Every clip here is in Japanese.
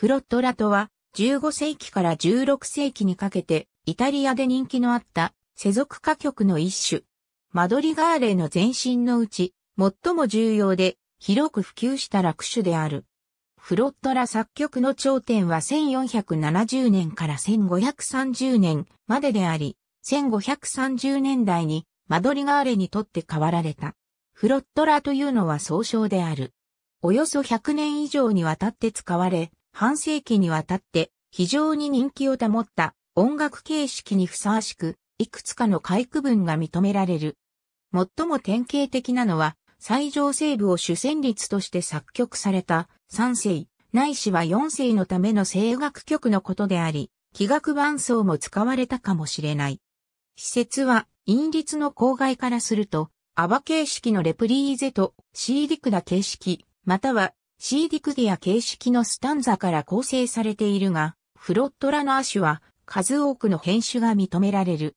フロットラとは、15世紀から16世紀にかけて、イタリアで人気のあった、世俗歌曲の一種。マドリガーレの前身のうち、最も重要で、広く普及した楽種である。フロットラ作曲の頂点は1470年から1530年までであり、1530年代にマドリガーレにとって変わられた。フロットラというのは総称である。およそ100年以上にわたって使われ、半世紀にわたって非常に人気を保った音楽形式にふさわしく、いくつかの回区分が認められる。最も典型的なのは、最上西部を主旋律として作曲された3世、ないしは4世のための声楽曲のことであり、器楽伴奏も使われたかもしれない。施設は、陰律の郊外からすると、アバ形式のレプリーゼとシーディクダ形式、またはシーディクディア形式のスタンザから構成されているが、フロットラの亜種は数多くの編種が認められる。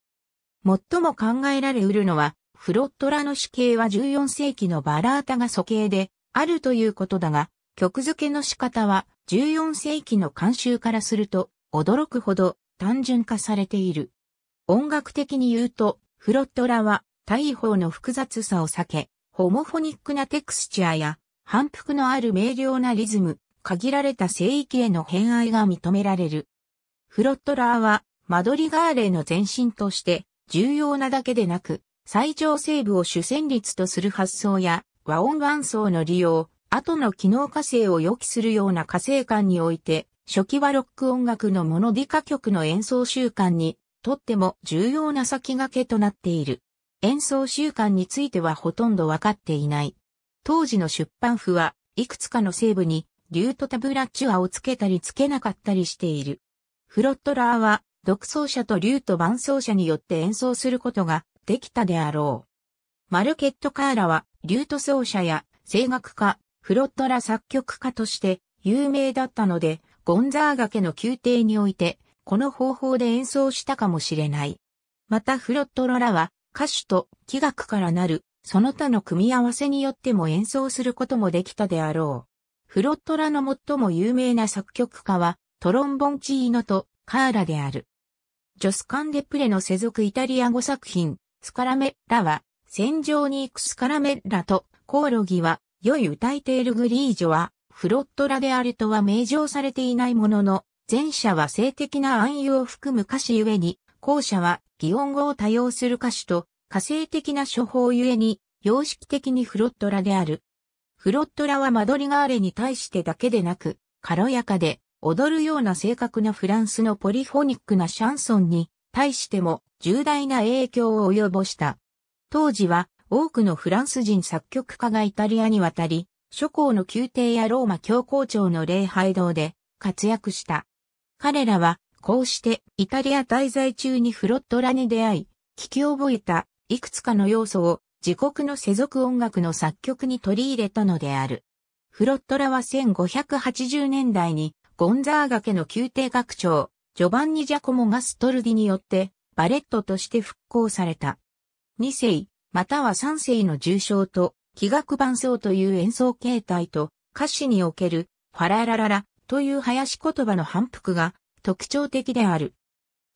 最も考えられうるのは、フロットラの死刑は14世紀のバラータが素形であるということだが、曲付けの仕方は14世紀の慣習からすると驚くほど単純化されている。音楽的に言うと、フロットラは大砲の複雑さを避け、ホモフォニックなテクスチャーや反復のある明瞭なリズム、限られた聖域への偏愛が認められる。フロットラーは、マドリガーレの前身として、重要なだけでなく、最上西部を主旋律とする発想や、和音伴奏の利用、後の機能化成を予期するような火星感において、初期はロック音楽のモノディカ曲の演奏習慣にとっても重要な先駆けとなっている。演奏習慣についてはほとんどわかっていない。当時の出版譜はいくつかの西部にリュートタブラチュアをつけたりつけなかったりしている。フロットラーは独奏者とリュート伴奏者によって演奏することができたであろう。マルケット・カーラはリュート奏者や声楽家、フロットラ作曲家として有名だったので、ゴンザーガ家の宮廷において、この方法で演奏したかもしれない。またフロットロラは歌手と器楽からなるその他の組み合わせによっても演奏することもできたであろう。フロットラの最も有名な作曲家は、トロンボンチーノとカーラである。ジョスカンデプレの世俗イタリア語作品、スカラメッラは、戦場に行くスカラメッラと、コオロギは、良い歌いているグリージョは、フロットラであるとは明示されていないものの、前者は性的な暗喩を含む歌詞ゆえに、後者は擬音語を多用する歌詞と火星的な処方ゆえに、様式的にフロットラである。フロットラはマドリガーレに対してだけでなく、軽やかで、踊るような性格なフランスのポリフォニックなシャンソンに対しても重大な影響を及ぼした。当時は多くのフランス人作曲家がイタリアに渡り、諸侯の宮廷やローマ教皇庁の礼拝堂で活躍した。彼らはこうしてイタリア滞在中にフロットラに出会い、聞き覚えたいくつかの要素を自国の世俗音楽の作曲に取り入れたのである。フロットラは1580年代にゴンザーガ家の宮廷学長、ジョバンニ・ジャコモ・ガストルディによってバレットとして復興された。2世、または3世の重症と、器楽伴奏という演奏形態と、歌詞における、ファララララという林言葉の反復が特徴的である。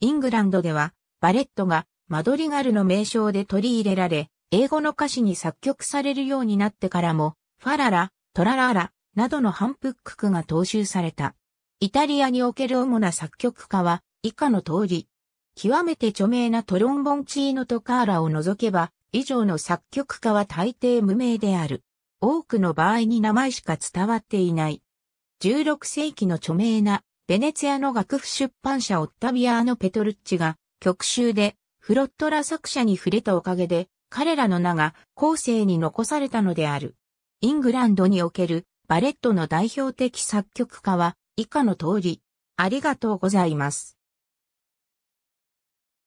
イングランドでは、バレットがマドリガルの名称で取り入れられ、英語の歌詞に作曲されるようになってからも、ファララ、トラララ、などの反復句が踏襲された。イタリアにおける主な作曲家は、以下の通り。極めて著名なトロンボンチーノとカーラを除けば、以上の作曲家は大抵無名である。多くの場合に名前しか伝わっていない。16世紀の著名なベネツィアの楽譜出版社オッタビアーノ・ペトルッチが曲集でフロットラ作者に触れたおかげで、彼らの名が後世に残されたのである。イングランドにおけるバレットの代表的作曲家は以下の通り。ありがとうございます。